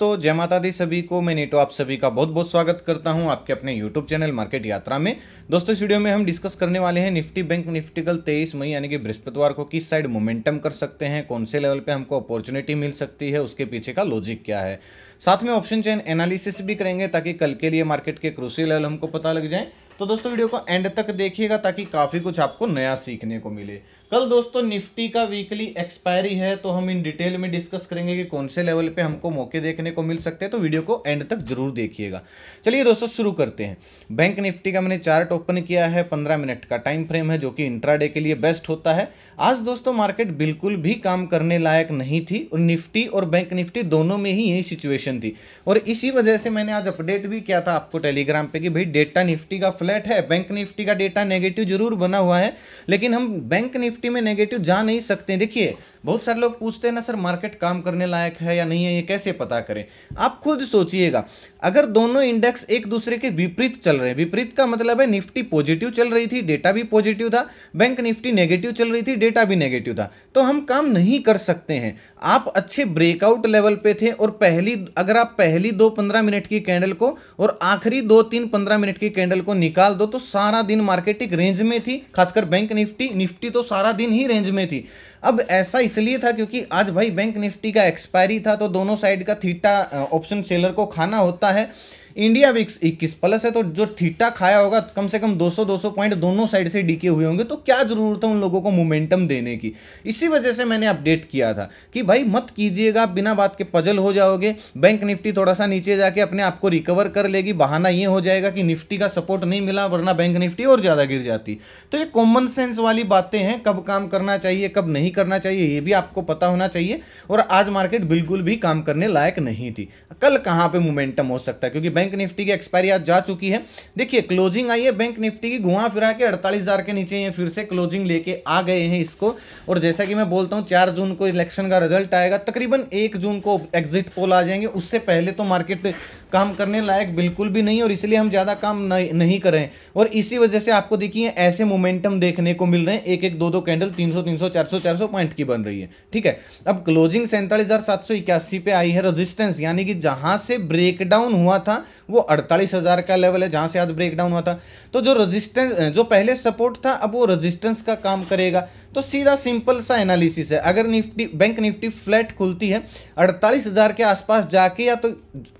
दोस्तों जय माता दी सभी को मैं नेटो आप सभी का बहुत बहुत स्वागत करता हूं आपके अपने YouTube चैनल मार्केट यात्रा में दोस्तों इस वीडियो में हम डिस्कस करने वाले हैं निफ्टी बैंक निफ्टी कल 23 मई यानी कि बृहस्पतिवार को किस साइड मोमेंटम कर सकते हैं कौन से लेवल पे हमको अपॉर्चुनिटी मिल सकती है उसके पीछे का लॉजिक क्या है साथ में ऑप्शन चैन एनालिसिस भी करेंगे ताकि कल के लिए मार्केट के क्रूसी लेवल हमको पता लग जाए तो दोस्तों वीडियो को एंड तक देखिएगा ताकि काफ़ी कुछ आपको नया सीखने को मिले कल दोस्तों निफ्टी का वीकली एक्सपायरी है तो हम इन डिटेल में डिस्कस करेंगे कि कौन से लेवल पे हमको मौके देखने को मिल सकते हैं तो वीडियो को एंड तक जरूर देखिएगा चलिए दोस्तों शुरू करते हैं बैंक निफ्टी का मैंने चार्ट ओपन किया है पंद्रह मिनट का टाइम फ्रेम है जो कि इंट्राडे के लिए बेस्ट होता है आज दोस्तों मार्केट बिल्कुल भी काम करने लायक नहीं थी और निफ्टी और बैंक निफ्टी दोनों में ही यही सिचुएशन थी और इसी वजह से मैंने आज अपडेट भी किया था आपको टेलीग्राम पे कि भाई डेटा निफ्टी का फ्लैट है बैंक निफ्टी का डेटा नेगेटिव जरूर बना हुआ है लेकिन हम बैंक निफ्टी निफ्टी में नेगेटिव जा नहीं सकते देखिए बहुत सारे लोग पूछते हैं ना सर मार्केट काम करने लायक है या नहीं है ये कैसे पता करें आप खुद सोचिएगा अगर दोनों इंडेक्स एक दूसरे के विपरीत चल रहे हैं विपरीत का मतलब है निफ्टी पॉजिटिव चल रही थी डेटा भी पॉजिटिव था बैंक निफ्टी नेगेटिव चल रही थी डेटा भी नेगेटिव था तो हम काम नहीं कर सकते हैं आप अच्छे ब्रेकआउट लेवल पे थे और पहली अगर आप पहली दो पंद्रह मिनट की कैंडल को और आखिरी दो तीन पंद्रह मिनट की कैंडल को निकाल दो तो सारा दिन मार्केट एक रेंज में थी खासकर बैंक निफ्टी निफ्टी तो सारा दिन ही रेंज में थी अब ऐसा इसलिए था क्योंकि आज भाई बैंक निफ्टी का एक्सपायरी था तो दोनों साइड का थीटा ऑप्शन सेलर को खाना होता है इंडिया विक्स 21 प्लस है तो जो थीटा खाया होगा कम से कम 200 200 पॉइंट दोनों साइड से डीके हुए होंगे तो क्या ज़रूरत है उन लोगों को मोमेंटम देने की इसी वजह से मैंने अपडेट किया था कि भाई मत कीजिएगा बिना बात के पजल हो जाओगे बैंक निफ्टी थोड़ा सा नीचे जाके अपने आप को रिकवर कर लेगी बहाना ये हो जाएगा कि निफ्टी का सपोर्ट नहीं मिला वरना बैंक निफ्टी और ज़्यादा गिर जाती तो ये कॉमन सेंस वाली बातें हैं कब काम करना चाहिए कब नहीं करना चाहिए ये भी आपको पता होना चाहिए और आज मार्केट बिल्कुल भी काम करने लायक नहीं थी कल कहां पर मोमेंटम हो सकता है क्योंकि बैंक निफ्टी की एक्सपायरी आज जा चुकी है देखिए क्लोजिंग आई है बैंक निफ्टी की घुमा फिरा के अड़तालीस के नीचे ये फिर से क्लोजिंग लेके आ गए हैं इसको और जैसा कि मैं बोलता हूँ चार जून को इलेक्शन का रिजल्ट आएगा तकरीबन एक जून को एग्जिट पोल आ जाएंगे उससे पहले तो मार्केट काम करने लायक बिल्कुल भी नहीं और इसलिए हम ज़्यादा काम नहीं करें और इसी वजह से आपको देखिए ऐसे मोमेंटम देखने को मिल रहे हैं एक एक दो दो कैंडल तीन सौ तीन सौ चार सौ चार सौ पॉइंट की बन रही है ठीक है अब क्लोजिंग सैंतालीस हज़ार सात सौ इक्यासी पे आई है रजिस्टेंस यानी कि जहाँ से ब्रेकडाउन हुआ था वो अड़तालीस हज़ार का लेवल है जहाँ से आज ब्रेकडाउन हुआ था तो जो रजिस्टेंस जो पहले सपोर्ट था अब वो रजिस्टेंस का काम करेगा तो सीधा सिंपल सा एनालिसिस है अगर निफ्टी बैंक निफ्टी फ्लैट खुलती है अड़तालीस हज़ार के आसपास जाके या तो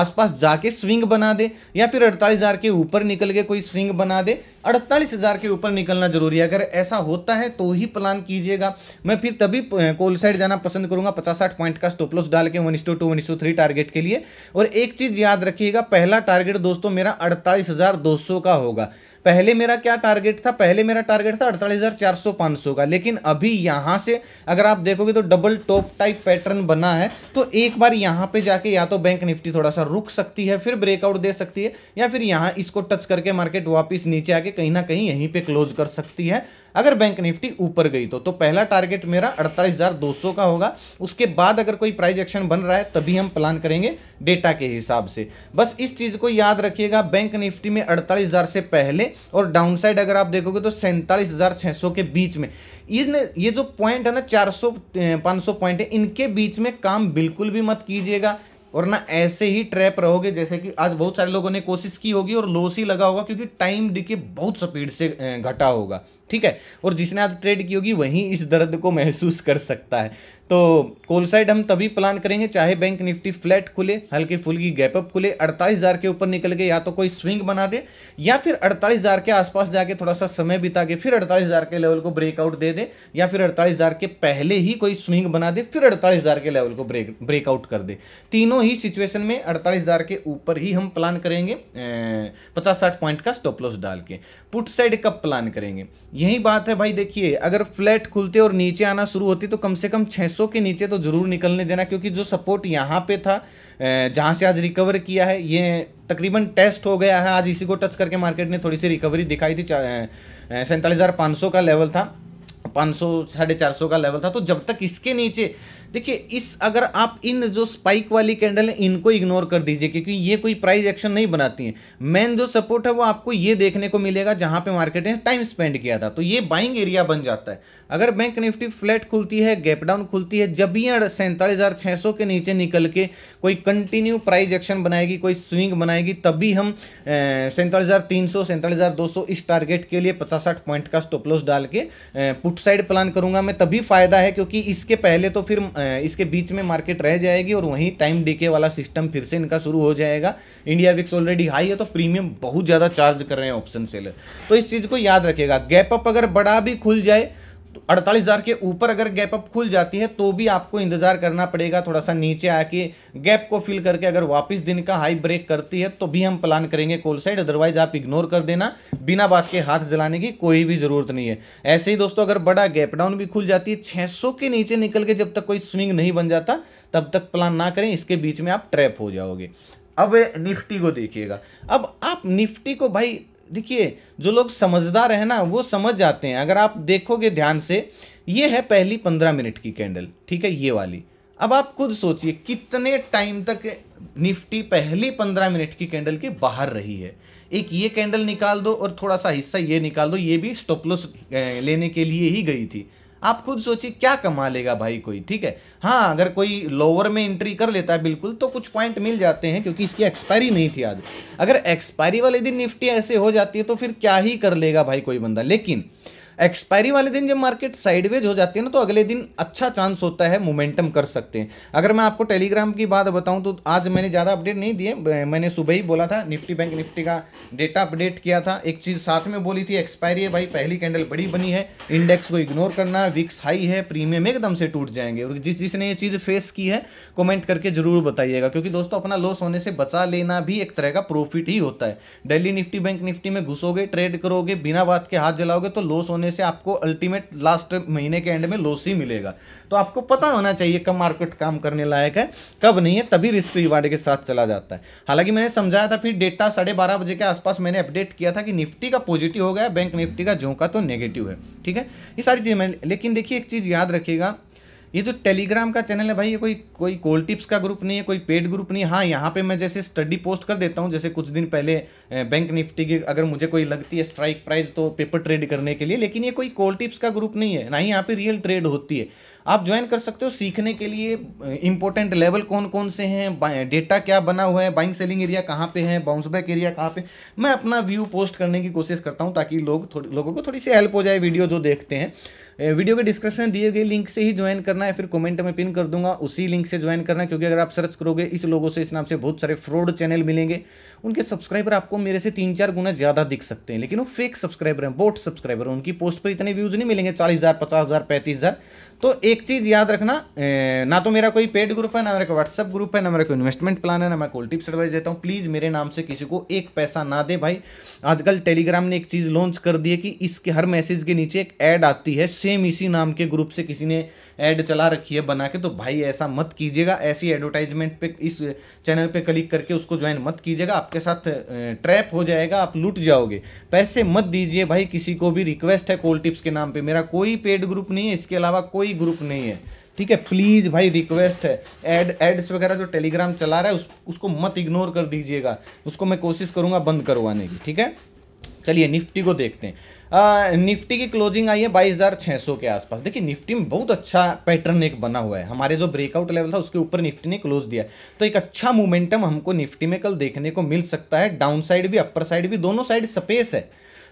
आसपास जाके स्विंग बना दे या फिर अड़तालीस हज़ार के ऊपर निकल के कोई स्विंग बना दे अड़तालीस हज़ार के ऊपर निकलना जरूरी है अगर ऐसा होता है तो ही प्लान कीजिएगा मैं फिर तभी कोल साइड जाना पसंद करूंगा पचास साठ पॉइंट का स्टॉप लॉस डाल के one two one three target के लिए और एक चीज़ याद रखिएगा पहला टारगेट दोस्तों मेरा अड़तालीस का होगा पहले मेरा क्या टारगेट था पहले मेरा टारगेट था अड़तालीस हज़ार चार सौ सौ का लेकिन अभी यहाँ से अगर आप देखोगे तो डबल टॉप टाइप पैटर्न बना है तो एक बार यहाँ पे जाके या तो बैंक निफ्टी थोड़ा सा रुक सकती है फिर ब्रेकआउट दे सकती है या फिर यहाँ इसको टच करके मार्केट वापस नीचे आके कहीं ना कहीं यहीं पर क्लोज कर सकती है अगर बैंक निफ्टी ऊपर गई तो तो पहला टारगेट मेरा 48,200 का होगा उसके बाद अगर कोई प्राइस एक्शन बन रहा है तभी हम प्लान करेंगे डेटा के हिसाब से बस इस चीज़ को याद रखिएगा बैंक निफ्टी में 48,000 से पहले और साइड अगर आप देखोगे तो सैंतालीस के बीच में इसने ये जो पॉइंट है ना 400 500 पॉइंट है इनके बीच में काम बिल्कुल भी मत कीजिएगा और ना ऐसे ही ट्रैप रहोगे जैसे कि आज बहुत सारे लोगों ने कोशिश की होगी और लॉस ही लगा होगा क्योंकि टाइम डी बहुत स्पीड से घटा होगा ठीक है और जिसने आज ट्रेड की होगी वहीं इस दर्द को महसूस कर सकता है तो कोल साइड हम तभी प्लान करेंगे चाहे बैंक निफ्टी फ्लैट खुले हल्की फुल्की गैपअप खुले अड़तालीस हज़ार के ऊपर निकल के या तो कोई स्विंग बना दे या फिर अड़तालीस हज़ार के आसपास जाके थोड़ा सा समय बिता के फिर अड़तालीस हज़ार के लेवल को ब्रेकआउट दे दे या फिर अड़तालीस हज़ार के पहले ही कोई स्विंग बना दे फिर अड़तालीस हज़ार के लेवल को ब्रेक ब्रेकआउट कर दे तीनों ही सिचुएशन में अड़तालीस हज़ार के ऊपर ही हम प्लान करेंगे पचास साठ पॉइंट का स्टॉपलॉस डाल के पुट साइड कब प्लान करेंगे यही बात है भाई देखिए अगर फ्लैट खुलते और नीचे आना शुरू होती तो कम से कम 600 के नीचे तो ज़रूर निकलने देना क्योंकि जो सपोर्ट यहाँ पे था जहाँ से आज रिकवर किया है ये तकरीबन टेस्ट हो गया है आज इसी को टच करके मार्केट ने थोड़ी सी रिकवरी दिखाई थी सैंतालीस का लेवल था पाँच सौ साढ़े चार सौ का लेवल था तो जब तक इसके नीचे देखिए इस अगर आप इन जो स्पाइक वाली कैंडल है इनको इग्नोर कर दीजिए क्योंकि ये कोई प्राइस एक्शन नहीं बनाती है मेन जो सपोर्ट है वो आपको ये देखने को मिलेगा जहाँ पे मार्केट ने टाइम स्पेंड किया था तो ये बाइंग एरिया बन जाता है अगर बैंक निफ्टी फ्लैट खुलती है गैप डाउन खुलती है जब ये सैंतालीस के नीचे निकल के कोई कंटिन्यू प्राइज एक्शन बनाएगी कोई स्विंग बनाएगी तभी हम सैंतालीस हज़ार तीन सौ सैंतालीस हज़ार दो सौ इस टारगेट के लिए पचास साठ पॉइंट का स्टॉप लॉस डाल के पुट अपसाइड प्लान करूंगा मैं तभी फ़ायदा है क्योंकि इसके पहले तो फिर इसके बीच में मार्केट रह जाएगी और वहीं टाइम डीके वाला सिस्टम फिर से इनका शुरू हो जाएगा इंडिया विक्स ऑलरेडी हाई है तो प्रीमियम बहुत ज़्यादा चार्ज कर रहे हैं ऑप्शन सेलर तो इस चीज़ को याद रखेगा गैप अप अगर बड़ा भी खुल जाए तो अड़तालीस हज़ार के ऊपर अगर गैप अप खुल जाती है तो भी आपको इंतज़ार करना पड़ेगा थोड़ा सा नीचे आके गैप को फिल करके अगर वापस दिन का हाई ब्रेक करती है तो भी हम प्लान करेंगे कोल साइड अदरवाइज आप इग्नोर कर देना बिना बात के हाथ जलाने की कोई भी ज़रूरत नहीं है ऐसे ही दोस्तों अगर बड़ा गैप डाउन भी खुल जाती है छह के नीचे निकल के जब तक कोई स्विंग नहीं बन जाता तब तक प्लान ना करें इसके बीच में आप ट्रैप हो जाओगे अब निफ्टी को देखिएगा अब आप निफ्टी को भाई देखिए जो लोग समझदार हैं ना वो समझ जाते हैं अगर आप देखोगे ध्यान से ये है पहली पंद्रह मिनट की कैंडल ठीक है ये वाली अब आप खुद सोचिए कितने टाइम तक निफ्टी पहली पंद्रह मिनट की कैंडल के बाहर रही है एक ये कैंडल निकाल दो और थोड़ा सा हिस्सा ये निकाल दो ये भी स्टॉपलॉस लेने के लिए ही गई थी आप खुद सोचिए क्या कमा लेगा भाई कोई ठीक है हाँ अगर कोई लोअर में एंट्री कर लेता है बिल्कुल तो कुछ पॉइंट मिल जाते हैं क्योंकि इसकी एक्सपायरी नहीं थी आज अगर एक्सपायरी वाले दिन निफ्टी ऐसे हो जाती है तो फिर क्या ही कर लेगा भाई कोई बंदा लेकिन एक्सपायरी वाले दिन जब मार्केट साइडवेज हो जाती है ना तो अगले दिन अच्छा चांस होता है मोमेंटम कर सकते हैं अगर मैं आपको टेलीग्राम की बात बताऊं तो आज मैंने ज़्यादा अपडेट नहीं दिए मैंने सुबह ही बोला था निफ्टी बैंक निफ्टी का डेटा अपडेट किया था एक चीज़ साथ में बोली थी एक्सपायरी है भाई पहली कैंडल बड़ी बनी है इंडेक्स को इग्नोर करना विक्स हाई है प्रीमियम एकदम से टूट जाएंगे और जिस जिसने ये चीज़ फेस की है कॉमेंट करके ज़रूर बताइएगा क्योंकि दोस्तों अपना लॉस होने से बचा लेना भी एक तरह का प्रॉफिट ही होता है डेली निफ्टी बैंक निफ्टी में घुसोगे ट्रेड करोगे बिना बात के हाथ जलाओगे तो लॉस होने होने से आपको अल्टीमेट लास्ट महीने के एंड में लॉस ही मिलेगा तो आपको पता होना चाहिए कब मार्केट काम करने लायक है कब नहीं है तभी रिस्क रिवार्ड के साथ चला जाता है हालांकि मैंने समझाया था फिर डेटा साढ़े बारह बजे के आसपास मैंने अपडेट किया था कि निफ्टी का पॉजिटिव हो गया बैंक निफ्टी का झोंका तो नेगेटिव है ठीक है ये सारी चीज़ें लेकिन देखिए एक चीज़ याद रखिएगा ये जो टेलीग्राम का चैनल है भाई ये कोई कोई कोल टिप्स का ग्रुप नहीं है कोई पेड ग्रुप नहीं है हाँ यहाँ पे मैं जैसे स्टडी पोस्ट कर देता हूँ जैसे कुछ दिन पहले बैंक निफ्टी की अगर मुझे कोई लगती है स्ट्राइक प्राइस तो पेपर ट्रेड करने के लिए लेकिन ये कोई कोल टिप्स का ग्रुप नहीं है ना ही यहाँ पे रियल ट्रेड होती है आप ज्वाइन कर सकते हो सीखने के लिए इंपॉर्टेंट लेवल कौन कौन से हैं डेटा क्या बना हुआ है बाइंग सेलिंग एरिया कहाँ पे है बाउंस बैक एरिया कहाँ पे मैं अपना व्यू पोस्ट करने की कोशिश करता हूँ ताकि लोग लोगों को थोड़ी सी हेल्प हो जाए वीडियो जो देखते हैं वीडियो के डिस्क्रिप्शन दिए गए लिंक से ही ज्वाइन करना है फिर कमेंट में पिन कर दूंगा उसी लिंक से ज्वाइन करना है क्योंकि अगर आप सर्च करोगे इस लोगों से इस नाम से बहुत सारे फ्रॉड चैनल मिलेंगे उनके सब्सक्राइबर आपको मेरे से तीन चार गुना ज़्यादा दिख सकते हैं लेकिन वो फेक सब्सक्राइबर हैं बोट सब्सक्राइबर उनकी पोस्ट पर इतने व्यूज़ नहीं मिलेंगे चालीस हज़ार पचास हज़ार पैंतीस हज़ार तो एक चीज़ याद रखना ना तो मेरा कोई पेड ग्रुप है ना मेरा कोई व्हाट्सअप ग्रुप है ना मेरा कोई इन्वेस्टमेंट प्लान है ना मैं कोई टिप्स एडवाइस देता हूँ प्लीज़ मेरे नाम से किसी को एक पैसा ना दे भाई आजकल टेलीग्राम ने एक चीज़ लॉन्च कर दी है कि इसके हर मैसेज के नीचे एक ऐड आती है सेम इसी नाम के ग्रुप से किसी ने ऐड चला रखी है बना के तो भाई ऐसा मत कीजिएगा ऐसी एडवर्टाइजमेंट पे इस चैनल पे क्लिक करके उसको ज्वाइन मत कीजिएगा आपके साथ ट्रैप हो जाएगा आप लूट जाओगे पैसे मत दीजिए भाई किसी को भी रिक्वेस्ट है कोल टिप्स के नाम पर मेरा कोई पेड ग्रुप नहीं है इसके अलावा कोई ग्रुप नहीं है ठीक है प्लीज़ भाई रिक्वेस्ट है एड एड्स वगैरह जो टेलीग्राम चला रहा है उस, उसको मत इग्नोर कर दीजिएगा उसको मैं कोशिश करूँगा बंद करवाने की ठीक है चलिए निफ्टी को देखते हैं आ, निफ्टी की क्लोजिंग आई है बाईस हज़ार छः सौ के आसपास देखिए निफ्टी में बहुत अच्छा पैटर्न एक बना हुआ है हमारे जो ब्रेकआउट लेवल था उसके ऊपर निफ्टी ने क्लोज दिया तो एक अच्छा मोमेंटम हमको निफ्टी में कल देखने को मिल सकता है डाउन साइड भी अपर साइड भी दोनों साइड स्पेस है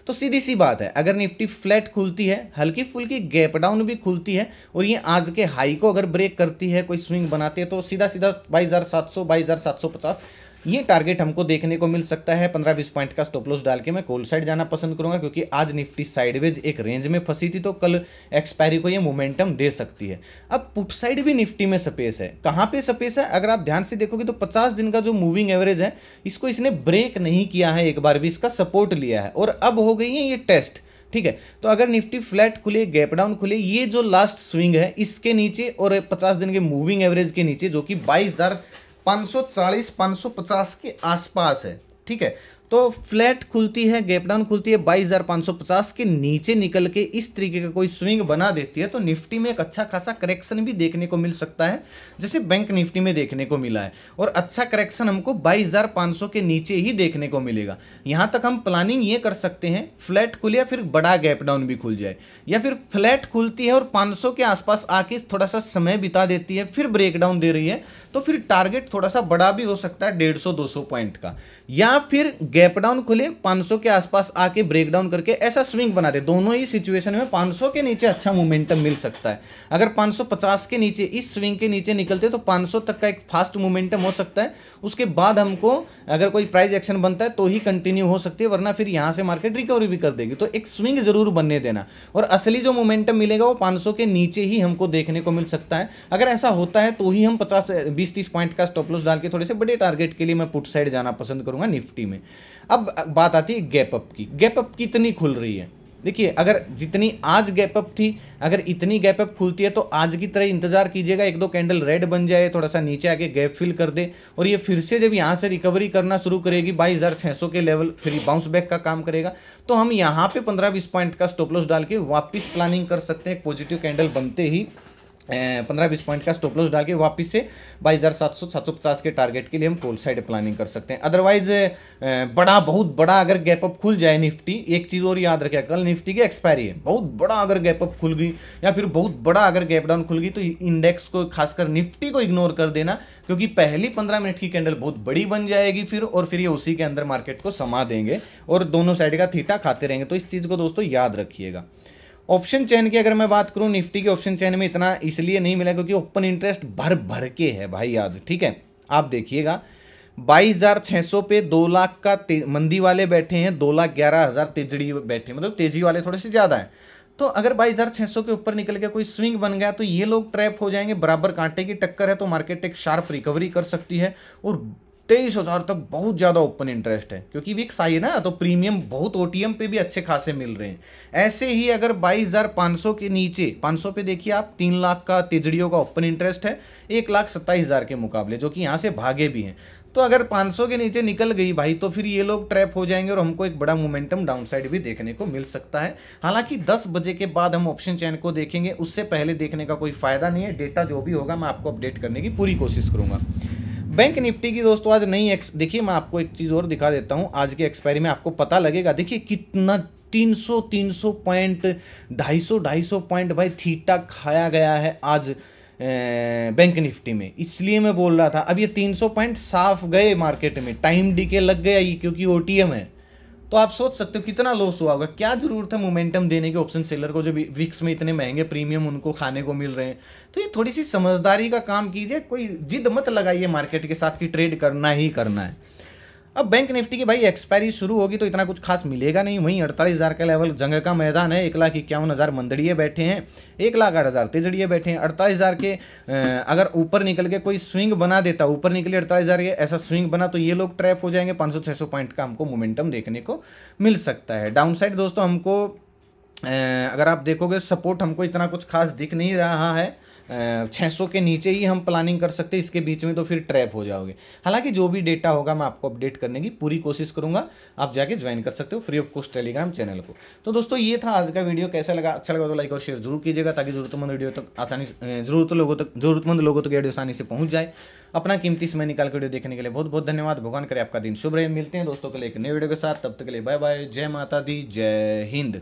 तो सीधी सी बात है अगर निफ्टी फ्लैट खुलती है हल्की फुल्की गैप डाउन भी खुलती है और ये आज के हाई को अगर ब्रेक करती है कोई स्विंग बनाती है तो सीधा सीधा बाईस हज़ार सात सौ बाईस हज़ार सात सौ पचास ये टारगेट हमको देखने को मिल सकता है पंद्रह बीस पॉइंट का स्टोपलोस डाल के मैं कोल साइड जाना पसंद करूंगा क्योंकि आज निफ्टी साइडवेज एक रेंज में फंसी थी तो कल एक्सपायरी को ये मोमेंटम दे सकती है अब पुट साइड भी निफ्टी में सपेस है कहाँ पे सपेस है अगर आप ध्यान से देखोगे तो पचास दिन का जो मूविंग एवरेज है इसको इसने ब्रेक नहीं किया है एक बार भी इसका सपोर्ट लिया है और अब हो गई है ये टेस्ट ठीक है तो अगर निफ्टी फ्लैट खुले गैप डाउन खुले ये जो लास्ट स्विंग है इसके नीचे और 50 दिन के मूविंग एवरेज के नीचे जो कि बाईस 540 550 के आसपास है ठीक है तो फ्लैट खुलती है गैप डाउन खुलती है 22,550 के नीचे निकल के इस तरीके का कोई स्विंग बना देती है तो निफ्टी में एक अच्छा खासा करेक्शन भी देखने को मिल सकता है जैसे बैंक निफ्टी में देखने को मिला है और अच्छा करेक्शन हमको 22,500 के नीचे ही देखने को मिलेगा यहाँ तक हम प्लानिंग ये कर सकते हैं फ्लैट खुल या फिर बड़ा गैप डाउन भी खुल जाए या फिर फ्लैट खुलती है और पाँच के आसपास आके थोड़ा सा समय बिता देती है फिर ब्रेक डाउन दे रही है तो फिर टारगेट थोड़ा सा बड़ा भी हो सकता है डेढ़ सौ पॉइंट का या फिर गैप डाउन खुले 500 के आसपास आके ब्रेक डाउन करके ऐसा स्विंग बना दे दोनों ही सिचुएशन में 500 के नीचे अच्छा मोमेंटम मिल सकता है अगर 550 के नीचे इस स्विंग के नीचे निकलते तो 500 तक का एक फास्ट मोमेंटम हो सकता है उसके बाद हमको अगर कोई प्राइज एक्शन बनता है तो ही कंटिन्यू हो सकती है वरना फिर यहाँ से मार्केट रिकवरी भी कर देगी तो एक स्विंग जरूर बनने देना और असली जो मोमेंटम मिलेगा वो पाँच के नीचे ही हमको देखने को मिल सकता है अगर ऐसा होता है तो ही हम पचास बीस तीस पॉइंट का स्टॉप लॉस डाल के थोड़े से बड़े टारगेट के लिए मैं पुट साइड जाना पसंद करूँगा निफ्टी में अब बात आती है गैप अप की गैप अप कितनी खुल रही है देखिए अगर जितनी आज गैप अप थी अगर इतनी गैप अप खुलती है तो आज की तरह इंतजार कीजिएगा एक दो कैंडल रेड बन जाए थोड़ा सा नीचे आके गैप फिल कर दे और ये फिर से जब यहाँ से रिकवरी करना शुरू करेगी बाईस के लेवल फिर बाउंस बैक का काम करेगा तो हम यहाँ पे 15-20 पॉइंट का स्टॉपलॉस डाल के वापस प्लानिंग कर सकते हैं पॉजिटिव कैंडल बनते ही पंद्रह बीस पॉइंट का स्टॉप लॉस डाल के वापस से बाईस हज़ार सात सौ सात सौ पचास के टारगेट के लिए हम कोल साइड प्लानिंग कर सकते हैं अदरवाइज बड़ा बहुत बड़ा अगर गैप अप खुल जाए निफ्टी एक चीज़ और याद रखें कल निफ्टी की एक्सपायरी है बहुत बड़ा अगर गैप अप खुल गई या फिर बहुत बड़ा अगर गैप डाउन खुल गई तो इंडेक्स को खासकर निफ्टी को इग्नोर कर देना क्योंकि पहली पंद्रह मिनट की कैंडल बहुत बड़ी बन जाएगी फिर और फिर ये उसी के अंदर मार्केट को समा देंगे और दोनों साइड का थीटा खाते रहेंगे तो इस चीज़ को दोस्तों याद रखिएगा ऑप्शन चैन की अगर मैं बात करूं निफ्टी के ऑप्शन चैन में इतना इसलिए नहीं मिला क्योंकि ओपन इंटरेस्ट भर भर के है भाई आज ठीक है आप देखिएगा बाईस हज़ार सौ पे दो लाख का मंदी वाले बैठे हैं दो लाख ग्यारह हज़ार तेजड़ी बैठे हैं मतलब तेजी वाले थोड़े से ज़्यादा है तो अगर बाईस हज़ार सौ के ऊपर निकल के कोई स्विंग बन गया तो ये लोग ट्रैप हो जाएंगे बराबर कांटे की टक्कर है तो मार्केट एक शार्प रिकवरी कर सकती है और तेईस हज़ार तक बहुत ज़्यादा ओपन इंटरेस्ट है क्योंकि भी एक साई है ना तो प्रीमियम बहुत ओ पे भी अच्छे खासे मिल रहे हैं ऐसे ही अगर बाईस हज़ार पाँच सौ के नीचे पाँच सौ पे देखिए आप तीन लाख का तिजड़ियों का ओपन इंटरेस्ट है एक लाख सत्ताईस हज़ार के मुकाबले जो कि यहाँ से भागे भी हैं तो अगर 500 के नीचे निकल गई भाई तो फिर ये लोग ट्रैप हो जाएंगे और हमको एक बड़ा मोमेंटम डाउनसाइड भी देखने को मिल सकता है हालांकि 10 बजे के बाद हम ऑप्शन चैन को देखेंगे उससे पहले देखने का कोई फायदा नहीं है डेटा जो भी होगा मैं आपको अपडेट करने की पूरी कोशिश करूंगा बैंक निफ्टी की दोस्तों आज नई देखिए मैं आपको एक चीज़ और दिखा देता हूँ आज के एक्सपायरी में आपको पता लगेगा देखिए कितना 300 300 पॉइंट 250 250 पॉइंट भाई थीटा खाया गया है आज बैंक निफ्टी में इसलिए मैं बोल रहा था अब ये 300 पॉइंट साफ गए मार्केट में टाइम के लग गया ये क्योंकि ओ है तो आप सोच सकते हो कितना लॉस हुआ होगा क्या जरूरत है मोमेंटम देने के ऑप्शन सेलर को जो विक्स में इतने महंगे प्रीमियम उनको खाने को मिल रहे हैं तो ये थोड़ी सी समझदारी का काम कीजिए कोई जिद मत लगाइए मार्केट के साथ कि ट्रेड करना ही करना है अब बैंक निफ्टी की भाई एक्सपायरी शुरू होगी तो इतना कुछ खास मिलेगा नहीं वहीं अड़तालीस हज़ार का लेवल जंग का मैदान है एक लाख इक्यावन हज़ार मंदड़िए बैठे हैं एक लाख आठ हज़ार तेजड़िए बैठे हैं अड़तालीस हज़ार के अगर ऊपर निकल के कोई स्विंग बना देता ऊपर निकले अड़तालीस हज़ार ऐसा स्विंग बना तो ये लोग ट्रैप हो जाएंगे पाँच सौ छः सौ पॉइंट का हमको मोमेंटम देखने को मिल सकता है डाउन दोस्तों हमको अगर आप देखोगे सपोर्ट हमको इतना कुछ खास दिख नहीं रहा है छः सौ के नीचे ही हम प्लानिंग कर सकते हैं इसके बीच में तो फिर ट्रैप हो जाओगे हालांकि जो भी डेटा होगा मैं आपको अपडेट करने की पूरी कोशिश करूंगा आप जाके ज्वाइन कर सकते हो free of cost Telegram channel को तो दोस्तों ये था आज का वीडियो कैसा लगा अच्छा लगा तो लाइक और शेयर जरूर कीजिएगा ताकि जरूरतमंद वीडियो तक आसानी जरूरत लोगों तक जरूरतमंद लोगों तक वीडियो आसानी से पहुँच जाए अपना कीमती समय निकाल कर वीडियो देखने के लिए बहुत बहुत धन्यवाद भगवान करे आपका दिन शुभ रहे मिलते हैं दोस्तों के लिए एक नए वीडियो के साथ तब तक के लिए बाय बाय जय माता दी जय हिंद